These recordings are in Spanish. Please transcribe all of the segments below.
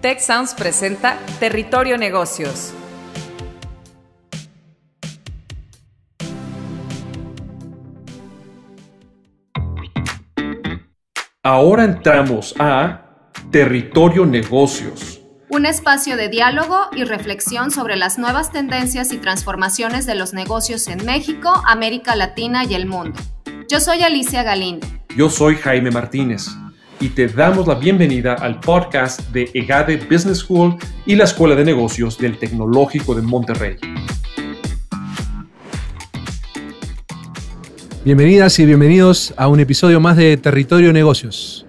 TechSounds presenta Territorio Negocios. Ahora entramos a Territorio Negocios. Un espacio de diálogo y reflexión sobre las nuevas tendencias y transformaciones de los negocios en México, América Latina y el mundo. Yo soy Alicia Galindo. Yo soy Jaime Martínez y te damos la bienvenida al podcast de EGADE Business School y la Escuela de Negocios del Tecnológico de Monterrey. Bienvenidas y bienvenidos a un episodio más de Territorio Negocios.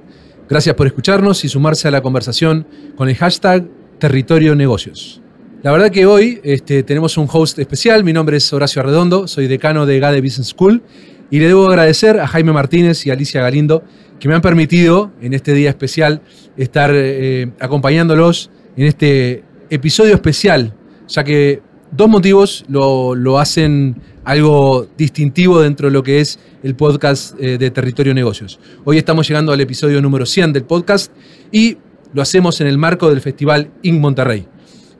Gracias por escucharnos y sumarse a la conversación con el hashtag Territorio Negocios. La verdad que hoy este, tenemos un host especial. Mi nombre es Horacio Arredondo, soy decano de EGADE Business School y le debo agradecer a Jaime Martínez y Alicia Galindo que me han permitido en este día especial estar eh, acompañándolos en este episodio especial, ya que dos motivos lo, hacen algo distintivo dentro de lo que es el podcast eh, de Territorio Negocios. Hoy estamos llegando al episodio número 100 del podcast y lo hacemos en el marco del Festival In Monterrey.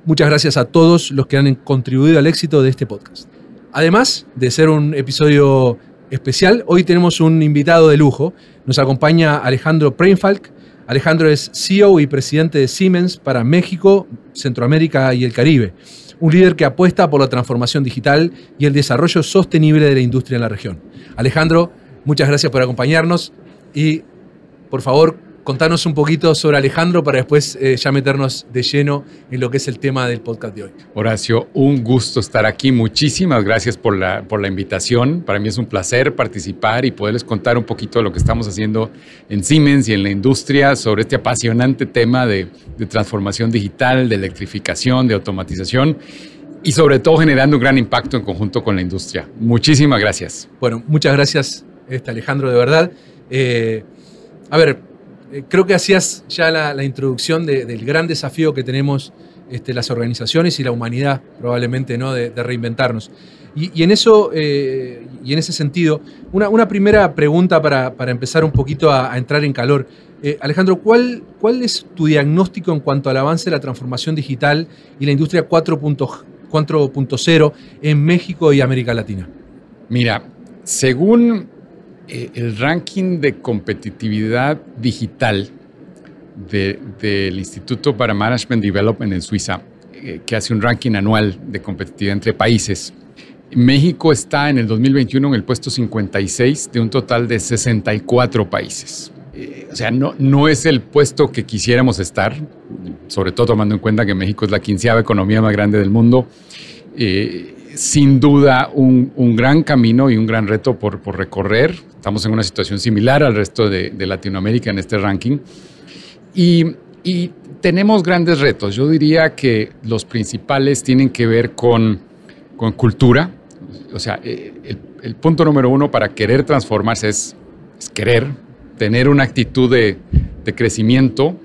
Muchas gracias a todos los que han contribuido al éxito de este podcast. Además de ser un episodio especial. Hoy tenemos un invitado de lujo. Nos acompaña Alejandro Preinfalk. Alejandro es CEO y presidente de Siemens para México, Centroamérica y el Caribe. Un líder que apuesta por la transformación digital y el desarrollo sostenible de la industria en la región. Alejandro, muchas gracias por acompañarnos y por favor Contanos un poquito sobre Alejandro para después eh, ya meternos de lleno en lo que es el tema del podcast de hoy. Horacio, un gusto estar aquí. Muchísimas gracias por la, por la invitación. Para mí es un placer participar y poderles contar un poquito de lo que estamos haciendo en Siemens y en la industria sobre este apasionante tema de, transformación digital, de electrificación, de automatización y sobre todo generando un gran impacto en conjunto con la industria. Muchísimas gracias. Bueno, muchas gracias, este Alejandro, de verdad. Eh, a ver, eh, creo que hacías ya la, introducción del gran desafío que tenemos este, las organizaciones y la humanidad, probablemente, ¿no? de, reinventarnos. Y, en eso, eh, y en ese sentido, una, primera pregunta para, empezar un poquito a, entrar en calor. Eh, Alejandro, ¿cuál, ¿cuál es tu diagnóstico en cuanto al avance de la transformación digital y la industria 4.0 en México y América Latina? Mira, según eh, el ranking de competitividad digital del Instituto para Management Development en Suiza, eh, que hace un ranking anual de competitividad entre países. México está en el 2021 en el puesto 56 de un total de 64 países. Eh, o sea, no, no es el puesto que quisiéramos estar, sobre todo tomando en cuenta que México es la quinceava economía más grande del mundo. sin duda, un, gran camino y un gran reto por recorrer estamos en una situación similar al resto de, Latinoamérica en este ranking. Y, tenemos grandes retos. Yo diría que los principales tienen que ver con, cultura. O sea, eh, el, punto número uno para querer transformarse es, querer, tener una actitud de, crecimiento.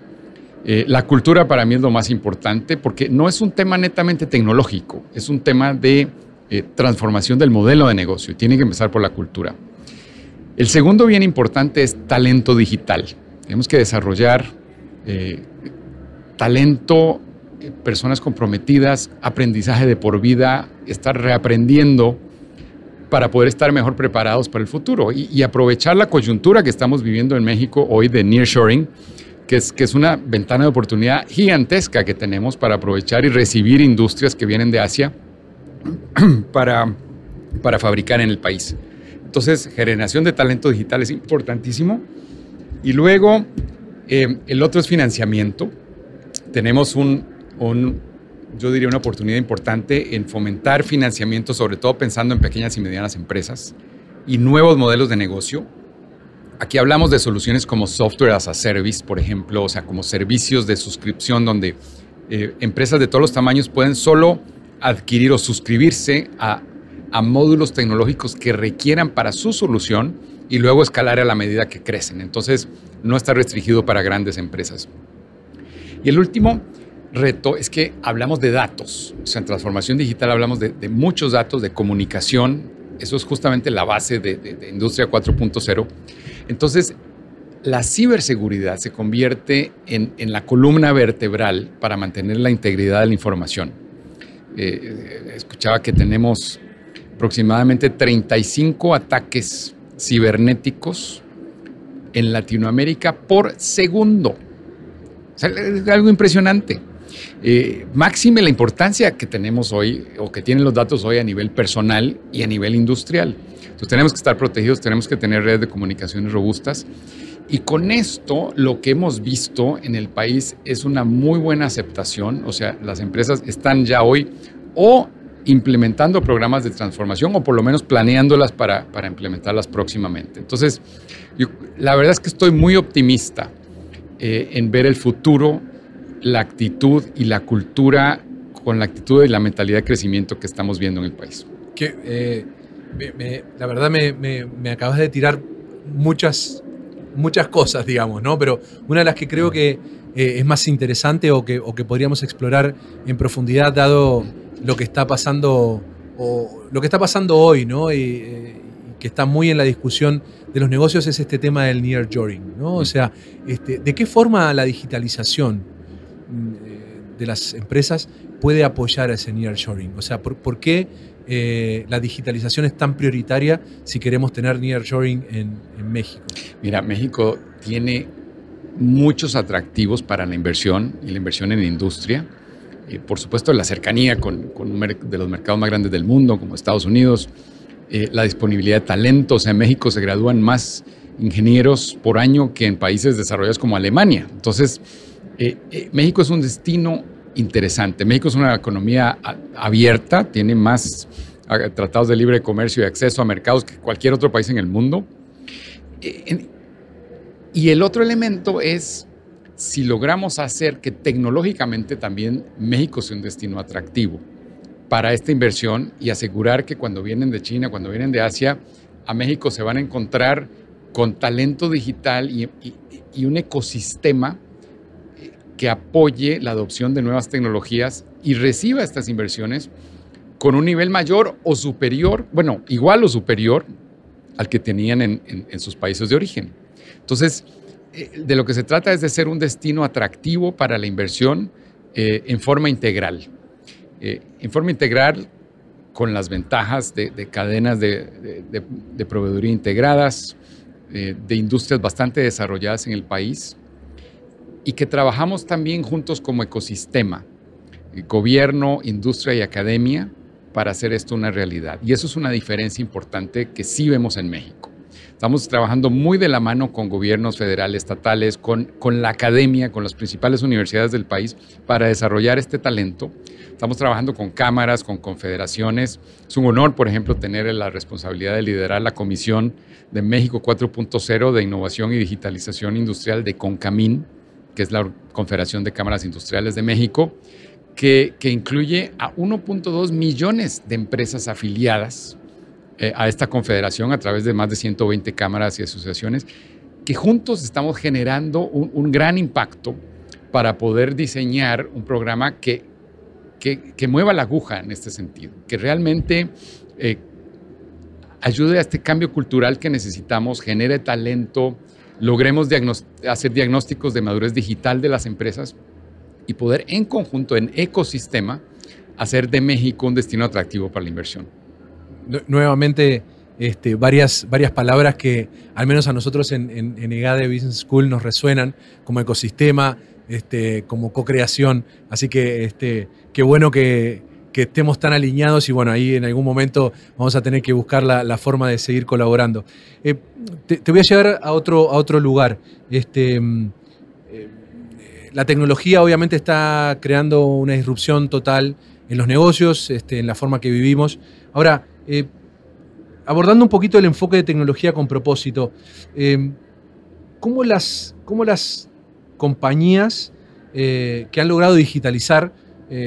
Eh, la cultura para mí es lo más importante porque no es un tema netamente tecnológico, es un tema de eh, transformación del modelo de negocio tiene que empezar por la cultura. El segundo bien importante es talento digital. Tenemos que desarrollar eh, talento, eh, personas comprometidas, aprendizaje de por vida, estar reaprendiendo para poder estar mejor preparados para el futuro y, aprovechar la coyuntura que estamos viviendo en México hoy de nearshoring, que es, que es una ventana de oportunidad gigantesca que tenemos para aprovechar y recibir industrias que vienen de Asia para fabricar en el país. Entonces, generación de talento digital es importantísimo. Y luego, eh, el otro es financiamiento. Tenemos un, yo diría, una oportunidad importante en fomentar financiamiento, sobre todo pensando en pequeñas y medianas empresas y nuevos modelos de negocio. Aquí hablamos de soluciones como software as a service, por ejemplo, o sea, como servicios de suscripción donde eh, empresas de todos los tamaños pueden solo adquirir o suscribirse a a módulos tecnológicos que requieran para su solución y luego escalar a la medida que crecen. Entonces, no está restringido para grandes empresas. Y el último reto es que hablamos de datos. O sea, en transformación digital hablamos de, muchos datos, de comunicación. Eso es justamente la base de, Industria 4.0. Entonces, la ciberseguridad se convierte en, la columna vertebral para mantener la integridad de la información. Eh, eh, escuchaba que tenemos aproximadamente 35 ataques cibernéticos en Latinoamérica por segundo. es algo impresionante. Eh, máxime la importancia que tenemos hoy o que tienen los datos hoy a nivel personal y a nivel industrial. Entonces tenemos que estar protegidos, tenemos que tener redes de comunicaciones robustas. Y con esto lo que hemos visto en el país es una muy buena aceptación, o sea, las empresas están ya hoy o implementando programas de transformación o por lo menos planeándolas para, para implementarlas próximamente. Entonces, la verdad es que estoy muy optimista eh, en ver el futuro, la actitud y la cultura con la actitud y la mentalidad de crecimiento que estamos viendo en el país. Que, eh, la verdad me, me, acabas de tirar muchas, muchas cosas, digamos, ¿no? Pero una de las que creo mm. que eh, es más interesante o que, o que podríamos explorar en profundidad, dado lo que está pasando o lo que está pasando hoy, ¿no? Eh, y, que está muy en la discusión de los negocios es este tema del near O mm. sea, este, ¿de qué forma la digitalización mm, eh, de las empresas puede apoyar ese near O sea, ¿por, qué eh, la digitalización es tan prioritaria si queremos tener near en, en México? Mira, México tiene muchos atractivos para la inversión y la inversión en industria. Eh, por supuesto, la cercanía con, de los mercados más grandes del mundo, como Estados Unidos, eh, la disponibilidad de talentos. En México se gradúan más ingenieros por año que en países desarrollados como Alemania. Entonces, eh, México es un destino interesante. México es una economía abierta, tiene más tratados de libre comercio y acceso a mercados que cualquier otro país en el mundo. y el otro elemento es si logramos hacer que tecnológicamente también México sea un destino atractivo para esta inversión y asegurar que cuando vienen de China, cuando vienen de Asia, a México se van a encontrar con talento digital y, un ecosistema eh, que apoye la adopción de nuevas tecnologías y reciba estas inversiones con un nivel mayor o superior, bueno, igual o superior al que tenían en sus países de origen. Entonces, eh, de lo que se trata es de ser un destino atractivo para la inversión eh, en forma integral. Eh, en forma integral con las ventajas de, cadenas de, proveeduría integradas, de industrias bastante desarrolladas en el país y que trabajamos también juntos como ecosistema, gobierno, industria y academia, para hacer esto una realidad. Y eso es una diferencia importante que sí vemos en México. Estamos trabajando muy de la mano con gobiernos federales, estatales, con, con la academia, con las principales universidades del país para desarrollar este talento. Estamos trabajando con cámaras, con confederaciones. Es un honor, por ejemplo, tener la responsabilidad de liderar la Comisión de México 4.0 de Innovación y Digitalización Industrial de CONCAMIN, que es la Confederación de Cámaras Industriales de México, que, que incluye a 1.2 millones de empresas afiliadas eh, a esta confederación a través de más de 120 cámaras y asociaciones, que juntos estamos generando un, gran impacto para poder diseñar un programa que, que, mueva la aguja en este sentido, que realmente eh, ayude a este cambio cultural que necesitamos, genere talento, logremos hacer diagnósticos de madurez digital de las empresas y poder en conjunto, en ecosistema, hacer de México un destino atractivo para la inversión nuevamente este, varias, varias palabras que al menos a nosotros en, en, EGADE e Business School nos resuenan como ecosistema, este, como co-creación. Así que este, qué bueno que, estemos tan alineados y bueno, ahí en algún momento vamos a tener que buscar la, forma de seguir colaborando. Eh, te, voy a llevar a otro, a otro lugar. Este, mm, eh, la tecnología obviamente está creando una disrupción total en los negocios, este, en la forma que vivimos. Ahora, eh, abordando un poquito el enfoque de tecnología con propósito, eh, ¿cómo, las, las, compañías eh, que han logrado digitalizar,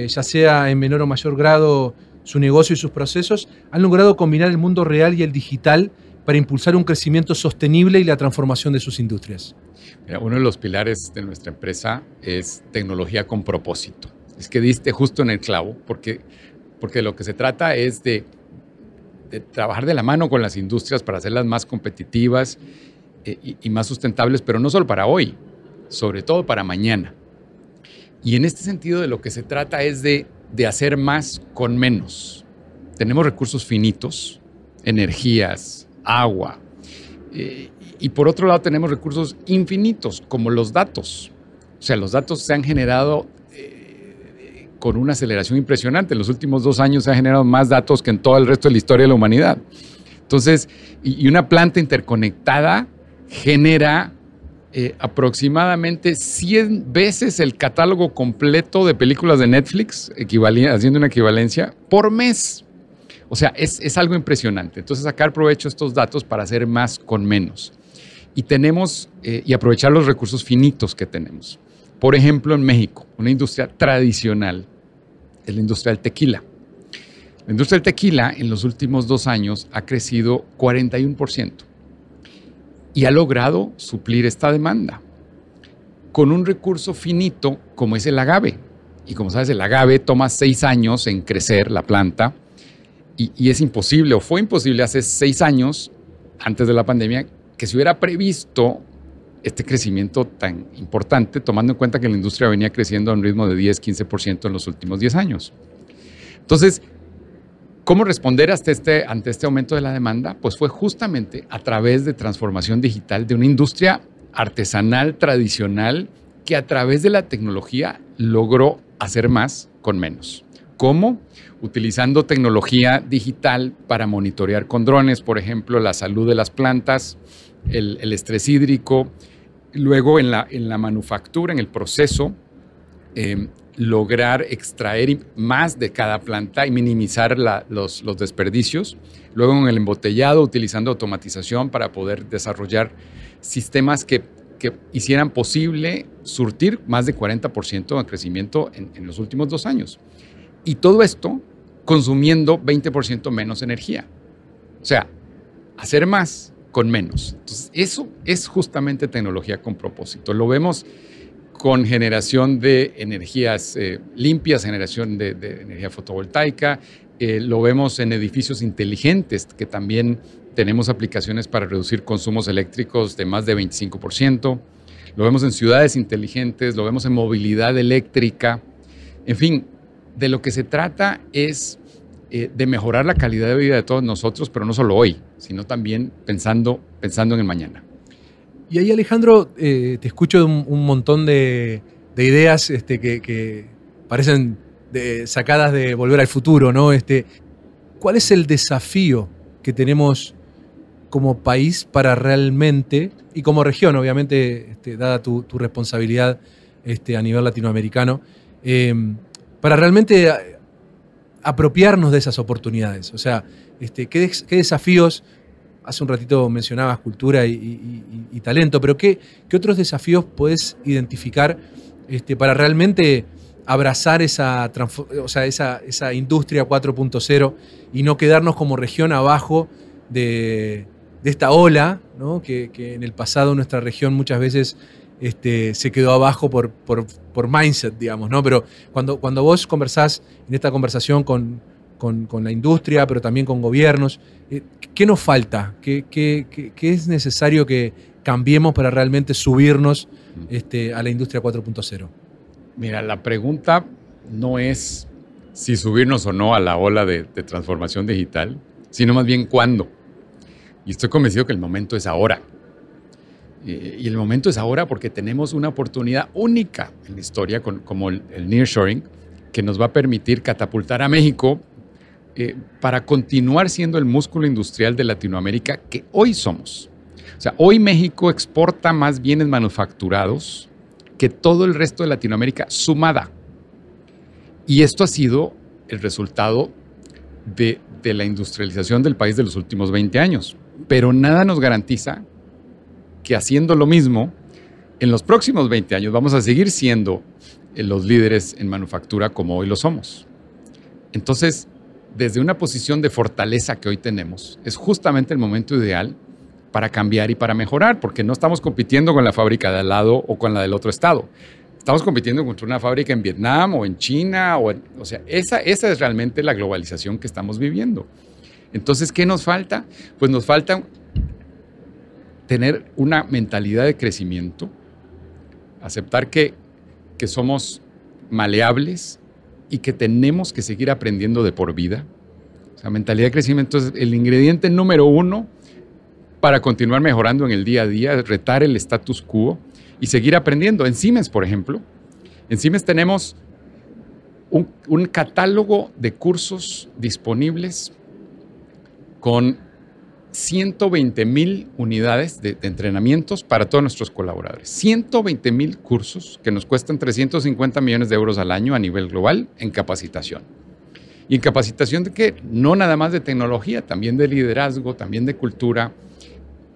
ya sea en menor o mayor grado, su negocio y sus procesos, han logrado combinar el mundo real y el digital para impulsar un crecimiento sostenible y la transformación de sus industrias? uno de los pilares de nuestra empresa es tecnología con propósito. Es que diste justo en el clavo, porque, porque lo que se trata es de de trabajar de la mano con las industrias para hacerlas más competitivas eh, y, más sustentables, pero no solo para hoy, sobre todo para mañana. Y en este sentido de lo que se trata es de, hacer más con menos. Tenemos recursos finitos, energías, agua. Eh, y por otro lado tenemos recursos infinitos, como los datos. O sea, los datos se han generado con una aceleración impresionante. En los últimos dos años se han generado más datos que en todo el resto de la historia de la humanidad. Entonces, y, una planta interconectada genera eh, aproximadamente 100 veces el catálogo completo de películas de Netflix, haciendo una equivalencia, por mes. O sea, es, es algo impresionante. Entonces, sacar provecho de estos datos para hacer más con menos. Y tenemos, eh, y aprovechar los recursos finitos que tenemos. Por ejemplo, en México, una industria tradicional es la industria del tequila. La industria del tequila en los últimos dos años ha crecido 41% y ha logrado suplir esta demanda con un recurso finito como es el agave. Y como sabes, el agave toma seis años en crecer la planta y, y es imposible o fue imposible hace seis años antes de la pandemia que se hubiera previsto este crecimiento tan importante, tomando en cuenta que la industria venía creciendo a un ritmo de 10, 15% en los últimos 10 años. Entonces, ¿Cómo responder este, ante este aumento de la demanda? Pues fue justamente a través de transformación digital de una industria artesanal tradicional que a través de la tecnología logró hacer más con menos. ¿Cómo? Utilizando tecnología digital para monitorear con drones, por ejemplo, la salud de las plantas, el estrés hídrico, Luego en la, en la manufactura, en el proceso, em, lograr extraer más de cada planta y minimizar los, desperdicios. Luego en el embotellado, utilizando automatización para poder desarrollar sistemas que, hicieran posible surtir más de 40% de crecimiento en, en, los últimos dos años. Y todo esto consumiendo 20% menos energía. O sea, hacer más con menos. Entonces, eso es justamente tecnología con propósito. Lo vemos con generación de energías eh, limpias, generación de, energía fotovoltaica, eh, lo vemos en edificios inteligentes, que también tenemos aplicaciones para reducir consumos eléctricos de más de 25%, lo vemos en ciudades inteligentes, lo vemos en movilidad eléctrica, en fin, de lo que se trata es eh, de mejorar la calidad de vida de todos nosotros, pero no solo hoy, sino también pensando, pensando en el mañana. Y ahí, Alejandro, eh, te escucho un, montón de, ideas este, que, parecen sacadas de volver al futuro, ¿no? Este, ¿Cuál es el desafío que tenemos como país para realmente, y como región, obviamente, este, dada tu, responsabilidad este, a nivel latinoamericano, eh, para realmente apropiarnos de esas oportunidades. O sea, este, ¿qué, desafíos? Hace un ratito mencionabas cultura y, talento, pero ¿qué, otros desafíos puedes identificar este, para realmente abrazar esa, industria 4.0 y no quedarnos como región abajo de, esta ola, que, en el pasado nuestra región muchas veces este, se quedó abajo por, mindset, digamos, ¿no? Pero cuando, cuando vos conversás en esta conversación con, la industria, pero también con gobiernos, eh, ¿qué nos falta? ¿Qué, qué, es necesario que cambiemos para realmente subirnos este, a la industria 4.0? Mira, la pregunta no es si subirnos o no a la ola de transformación digital, sino más bien cuándo. Y estoy convencido que el momento es ahora. Eh, y el momento es ahora porque tenemos una oportunidad única en la historia como el, nearshoring que nos va a permitir catapultar a México eh, para continuar siendo el músculo industrial de Latinoamérica que hoy somos. O sea, hoy México exporta más bienes manufacturados que todo el resto de Latinoamérica sumada. Y esto ha sido el resultado de, de la industrialización del país de los últimos 20 años. Pero nada nos garantiza que haciendo lo mismo, en los próximos 20 años vamos a seguir siendo eh, los líderes en manufactura como hoy lo somos. Entonces, desde una posición de fortaleza que hoy tenemos, es justamente el momento ideal para cambiar y para mejorar, porque no estamos compitiendo con la fábrica de al lado o con la del otro estado. Estamos compitiendo contra una fábrica en Vietnam o en China, o, o sea, esa, esa es realmente la globalización que estamos viviendo. Entonces, ¿qué nos falta? Pues nos falta tener una mentalidad de crecimiento, aceptar que, somos maleables y que tenemos que seguir aprendiendo de por vida. La mentalidad de crecimiento es el ingrediente número uno para continuar mejorando en el día a día, retar el status quo y seguir aprendiendo. En CIMES, por ejemplo, en Siemens tenemos un catálogo de cursos disponibles con 120 mil unidades de, entrenamientos para todos nuestros colaboradores. 120 mil cursos que nos cuestan 350 millones de euros al año a nivel global en capacitación. Y en capacitación de que no nada más de tecnología, también de liderazgo, también de cultura,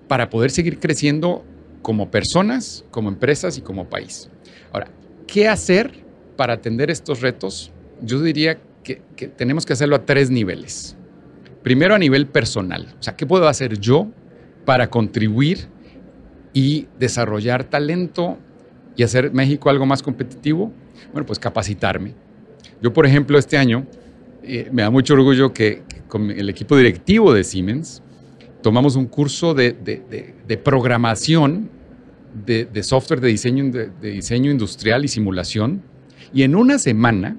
para poder seguir creciendo como personas, como empresas y como país. Ahora, ¿qué hacer para atender estos retos? Yo diría que tenemos que hacerlo a tres niveles. Primero a nivel personal, o sea, ¿qué puedo hacer yo para contribuir y desarrollar talento y hacer México algo más competitivo? Bueno, pues capacitarme. Yo, por ejemplo, este año eh, me da mucho orgullo que, con el equipo directivo de Siemens tomamos un curso de, programación de, software de diseño, de diseño industrial y simulación y en una semana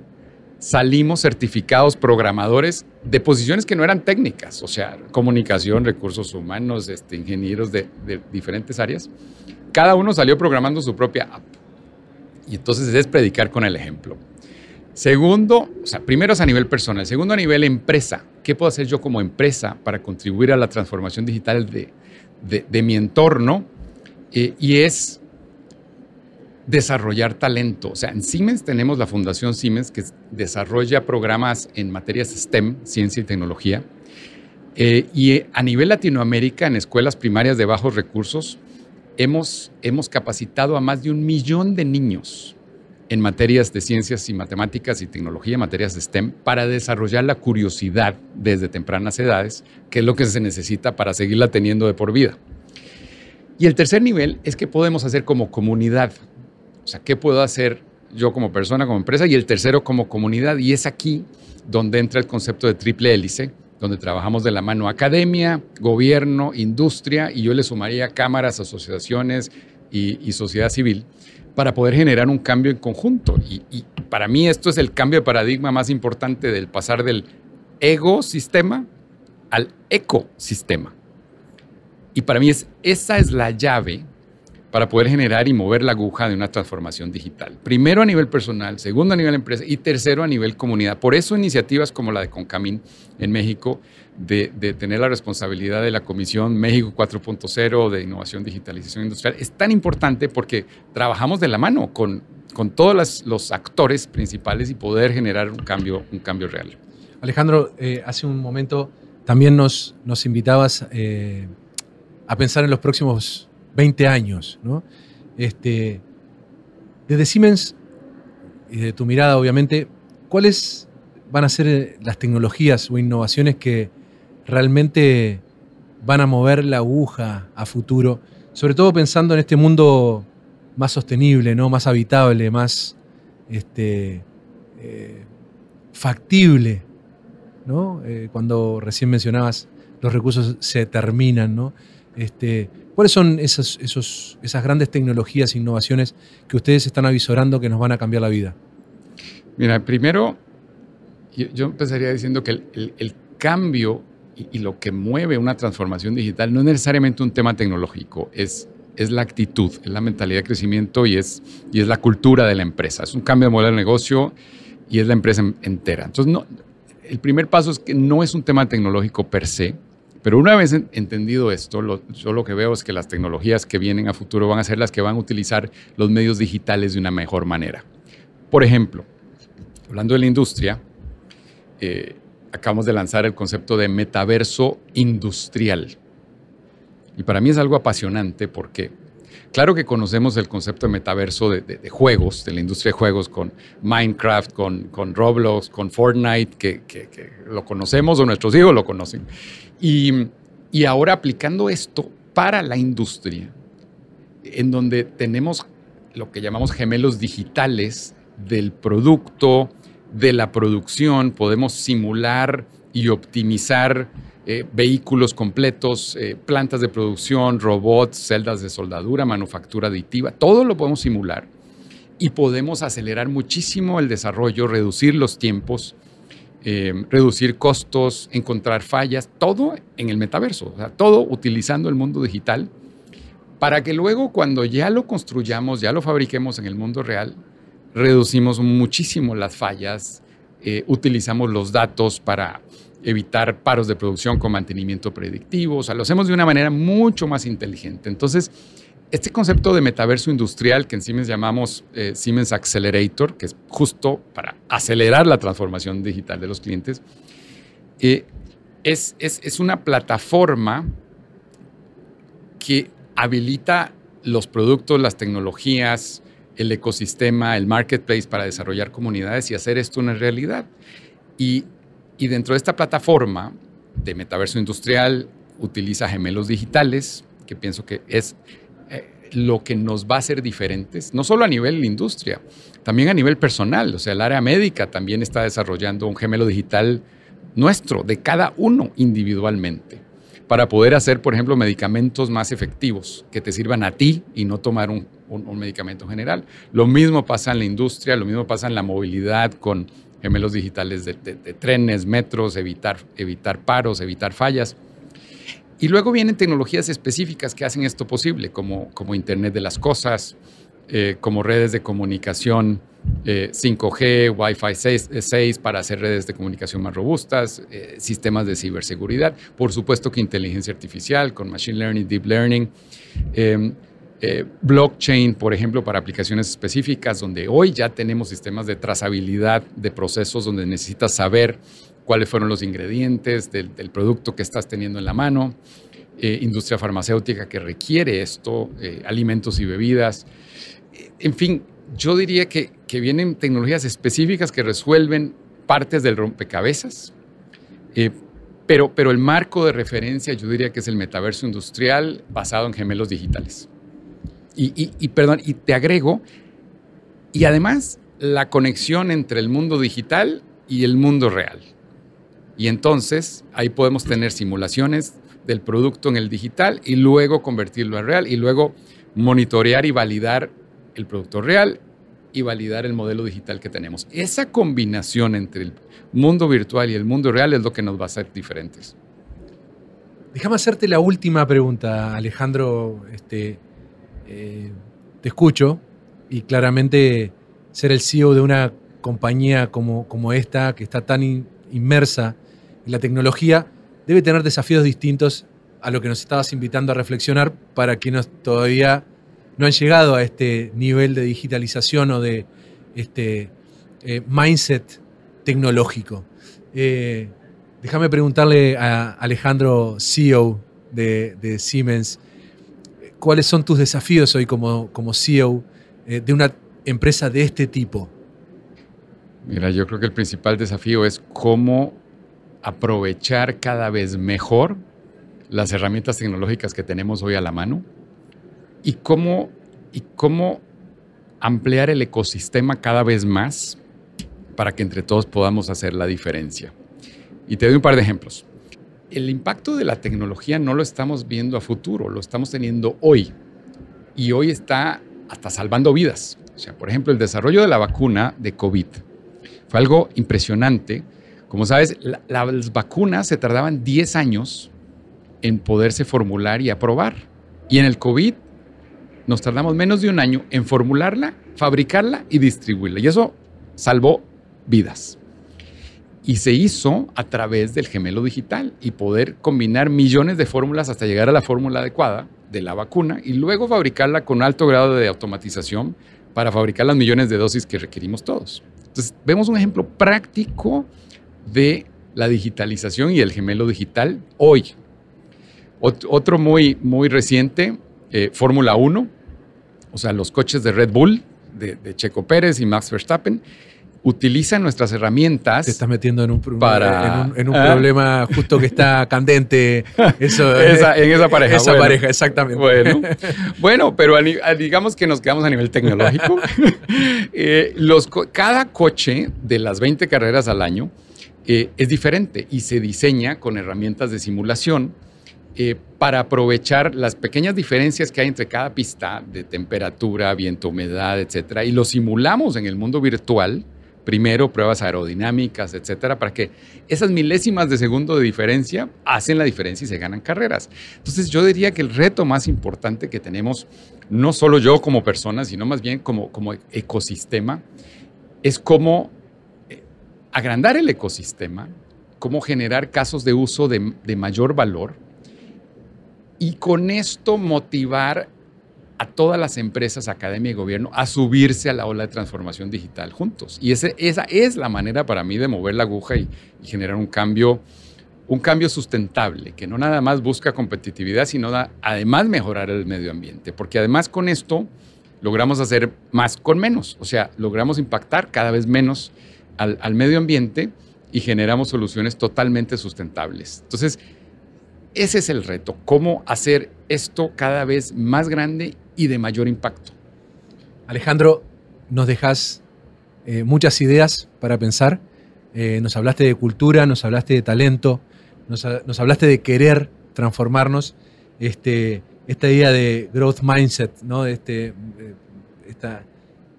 salimos certificados programadores de posiciones que no eran técnicas, o sea, comunicación, recursos humanos, este, ingenieros de, diferentes áreas. Cada uno salió programando su propia app. Y entonces es predicar con el ejemplo. Segundo, o sea, primero es a nivel personal, segundo a nivel empresa. ¿Qué puedo hacer yo como empresa para contribuir a la transformación digital de, mi entorno? Eh, y es desarrollar talento. O sea, en Siemens tenemos la Fundación Siemens que desarrolla programas en materias STEM, ciencia y tecnología. Eh, y eh, a nivel Latinoamérica, en escuelas primarias de bajos recursos, hemos, hemos capacitado a más de un millón de niños en materias de ciencias y matemáticas y tecnología, materias de STEM, para desarrollar la curiosidad desde tempranas edades, que es lo que se necesita para seguirla teniendo de por vida. Y el tercer nivel es que podemos hacer como comunidad o sea, ¿qué puedo hacer yo como persona, como empresa? Y el tercero como comunidad. Y es aquí donde entra el concepto de triple hélice, donde trabajamos de la mano academia, gobierno, industria, y yo le sumaría cámaras, asociaciones y, sociedad civil para poder generar un cambio en conjunto. Y, para mí esto es el cambio de paradigma más importante del pasar del ego al ecosistema. Y para mí es, esa es la llave para poder generar y mover la aguja de una transformación digital. Primero a nivel personal, segundo a nivel empresa y tercero a nivel comunidad. Por eso iniciativas como la de Concamín en México, de, tener la responsabilidad de la Comisión México 4.0 de Innovación Digitalización Industrial, es tan importante porque trabajamos de la mano con, con todos los actores principales y poder generar un cambio, un cambio real. Alejandro, eh, hace un momento también nos, nos invitabas eh, a pensar en los próximos 20 años, ¿no? Este, desde Siemens, y de tu mirada, obviamente, ¿cuáles van a ser eh, las tecnologías o innovaciones que realmente van a mover la aguja a futuro? Sobre todo pensando en este mundo más sostenible, ¿no? más habitable, más este, eh, factible. ¿no? Eh, cuando recién mencionabas, los recursos se terminan, ¿no? Este, ¿Cuáles son esas, grandes tecnologías e innovaciones que ustedes están avisorando que nos van a cambiar la vida? Mira, primero, yo empezaría diciendo que el, cambio y, lo que mueve una transformación digital no es necesariamente un tema tecnológico, es, es la actitud, es la mentalidad de crecimiento y es, y es la cultura de la empresa. Es un cambio de modelo de negocio y es la empresa entera. Entonces, no, el primer paso es que no es un tema tecnológico per se, pero una vez entendido esto, yo lo que veo es que las tecnologías que vienen a futuro van a ser las que van a utilizar los medios digitales de una mejor manera. Por ejemplo, hablando de la industria, eh, acabamos de lanzar el concepto de metaverso industrial. Y para mí es algo apasionante porque Claro que conocemos el concepto de metaverso de, juegos, de la industria de juegos, con Minecraft, con, con Roblox, con Fortnite, que, lo conocemos o nuestros hijos lo conocen. Y, y ahora aplicando esto para la industria, en donde tenemos lo que llamamos gemelos digitales del producto, de la producción, podemos simular y optimizar eh, vehículos completos, eh, plantas de producción, robots, celdas de soldadura, manufactura aditiva, todo lo podemos simular y podemos acelerar muchísimo el desarrollo, reducir los tiempos, eh, reducir costos, encontrar fallas, todo en el metaverso, o sea, todo utilizando el mundo digital para que luego cuando ya lo construyamos, ya lo fabriquemos en el mundo real, reducimos muchísimo las fallas, utilizamos los datos para evitar paros de producción con mantenimiento predictivo, o sea, lo hacemos de una manera mucho más inteligente. Entonces, este concepto de metaverso industrial que en Siemens llamamos eh, Siemens Accelerator, que es justo para acelerar la transformación digital de los clientes, eh, es, es una plataforma que habilita los productos, las tecnologías, el ecosistema, el marketplace para desarrollar comunidades y hacer esto una realidad. Y y dentro de esta plataforma de metaverso industrial utiliza gemelos digitales, que pienso que es eh, lo que nos va a hacer diferentes, no solo a nivel de industria, también a nivel personal. O sea, el área médica también está desarrollando un gemelo digital nuestro, de cada uno individualmente, para poder hacer, por ejemplo, medicamentos más efectivos que te sirvan a ti y no tomar un medicamento general. Lo mismo pasa en la industria, lo mismo pasa en la movilidad con gemelos digitales de, trenes, metros, evitar, paros, evitar fallas. Y luego vienen tecnologías específicas que hacen esto posible, como, Internet de las Cosas, eh, como redes de comunicación 5G, eh, Wi-Fi 6, eh, para hacer redes de comunicación más robustas, sistemas de ciberseguridad, por supuesto que inteligencia artificial con Machine Learning, Deep Learning. Em, eh, blockchain, por ejemplo, para aplicaciones específicas, donde hoy ya tenemos sistemas de trazabilidad de procesos donde necesitas saber cuáles fueron los ingredientes del, producto que estás teniendo en la mano, eh, industria farmacéutica que requiere esto, eh, alimentos y bebidas. En fin, yo diría que, vienen tecnologías específicas que resuelven partes del rompecabezas, pero el marco de referencia yo diría que es el metaverso industrial basado en gemelos digitales. Y, perdón, y te agrego, y además la conexión entre el mundo digital y el mundo real. Y entonces ahí podemos tener simulaciones del producto en el digital y luego convertirlo en real y luego monitorear y validar el producto real y validar el modelo digital que tenemos. Esa combinación entre el mundo virtual y el mundo real es lo que nos va a hacer diferentes. Déjame hacerte la última pregunta, Alejandro. Este, te escucho y claramente ser el CEO de una compañía como, esta, que está tan inmersa en la tecnología, debe tener desafíos distintos a lo que nos estabas invitando a reflexionar para quienes todavía no han llegado a este nivel de digitalización o de este eh, mindset tecnológico. Eh, déjame preguntarle a Alejandro, CEO de Siemens, ¿Cuáles son tus desafíos hoy como, como CEO eh, de una empresa de este tipo? Mira, yo creo que el principal desafío es cómo aprovechar cada vez mejor las herramientas tecnológicas que tenemos hoy a la mano y cómo, y cómo ampliar el ecosistema cada vez más para que entre todos podamos hacer la diferencia. Y te doy un par de ejemplos el impacto de la tecnología no lo estamos viendo a futuro, lo estamos teniendo hoy. Y hoy está hasta salvando vidas. O sea, por ejemplo, el desarrollo de la vacuna de COVID fue algo impresionante. Como sabes, las vacunas se tardaban 10 años en poderse formular y aprobar. Y en el COVID nos tardamos menos de un año en formularla, fabricarla y distribuirla. Y eso salvó vidas. Y se hizo a través del gemelo digital y poder combinar millones de fórmulas hasta llegar a la fórmula adecuada de la vacuna y luego fabricarla con alto grado de automatización para fabricar las millones de dosis que requerimos todos. Entonces, vemos un ejemplo práctico de la digitalización y el gemelo digital hoy. otro muy, muy reciente, eh, Fórmula 1, o sea, los coches de Red Bull, de Checo Pérez y Max Verstappen, utiliza nuestras herramientas. Te estás metiendo en un, en un, ¿Ah? problema justo que está candente. en esa eh, pareja. Esa pareja, exactamente. Bueno, pero digamos que nos quedamos a nivel tecnológico. Eh, cada coche de las 20 carreras al año eh, es diferente y se diseña con herramientas de simulación. para aprovechar las pequeñas diferencias que hay entre cada pista de temperatura, viento, humedad, etcétera, y lo simulamos en el mundo virtual primero pruebas aerodinámicas, etcétera, para que esas milésimas de segundo de diferencia hacen la diferencia y se ganan carreras. Entonces yo diría que el reto más importante que tenemos, no solo yo como persona, sino más bien como, como ecosistema, es cómo eh, agrandar el ecosistema, cómo generar casos de uso de, de mayor valor y con esto motivar a todas las empresas, academia y gobierno a subirse a la ola de transformación digital juntos. Y ese, esa es la manera para mí de mover la aguja y, generar un cambio, un cambio sustentable, que no nada más busca competitividad, sino además mejorar el medio ambiente. Porque además con esto logramos hacer más con menos, o sea, logramos impactar cada vez menos al, al medio ambiente y generamos soluciones totalmente sustentables. Entonces, ese es el reto, cómo hacer esto cada vez más grande y de mayor impacto. Alejandro, nos dejas eh, muchas ideas para pensar. Eh, nos hablaste de cultura, nos hablaste de talento, nos, hablaste de querer transformarnos. Este, esta idea de growth mindset, ¿no? Este, eh, esta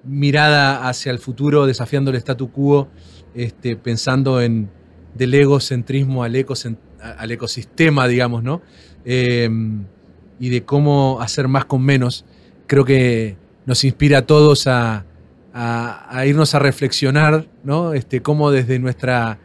mirada hacia el futuro, desafiando el statu quo, este, pensando en del egocentrismo al, ecosistema, digamos, ¿no? y de cómo hacer más con menos creo que nos inspira a todos a, irnos a reflexionar, ¿no? Este, cómo desde nuestra,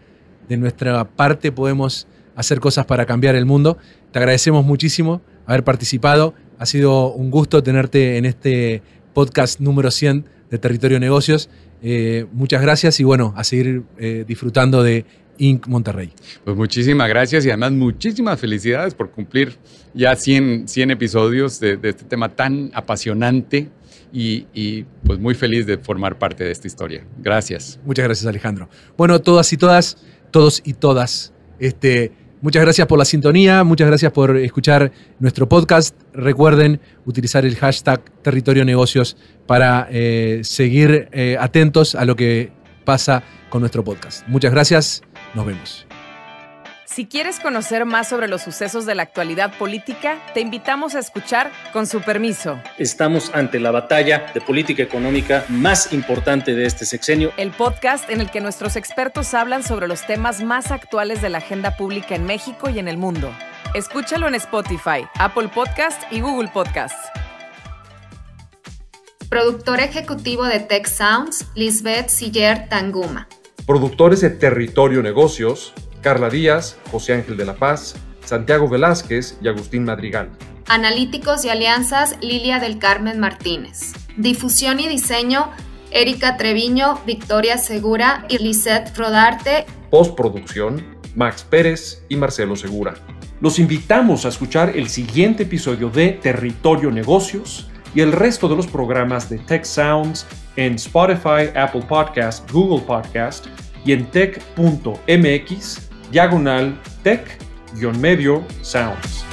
de nuestra parte podemos hacer cosas para cambiar el mundo. Te agradecemos muchísimo haber participado. Ha sido un gusto tenerte en este podcast número 100 de Territorio Negocios. Eh, muchas gracias y bueno, a seguir eh, disfrutando de Inc. Monterrey. Pues muchísimas gracias y además muchísimas felicidades por cumplir ya 100, 100 episodios de, este tema tan apasionante y, pues muy feliz de formar parte de esta historia. Gracias. Muchas gracias Alejandro. Bueno, todas y todas, todos y todas, este, muchas gracias por la sintonía, muchas gracias por escuchar nuestro podcast. Recuerden utilizar el hashtag Territorio Negocios para eh, seguir eh, atentos a lo que pasa con nuestro podcast. Muchas gracias. Nos vemos. Si quieres conocer más sobre los sucesos de la actualidad política, te invitamos a escuchar con su permiso. Estamos ante la batalla de política económica más importante de este sexenio. El podcast en el que nuestros expertos hablan sobre los temas más actuales de la agenda pública en México y en el mundo. Escúchalo en Spotify, Apple Podcast y Google Podcast. Productor ejecutivo de Tech Sounds, Lisbeth Siller Tanguma. Productores de Territorio Negocios, Carla Díaz, José Ángel de la Paz, Santiago Velázquez y Agustín Madrigal. Analíticos y Alianzas, Lilia del Carmen Martínez. Difusión y Diseño, Erika Treviño, Victoria Segura y Lisette Frodarte. Postproducción, Max Pérez y Marcelo Segura. Los invitamos a escuchar el siguiente episodio de Territorio Negocios y el resto de los programas de Tech Sounds en Spotify, Apple Podcast, Google Podcast y en tech.mx diagonal tech-medio sounds.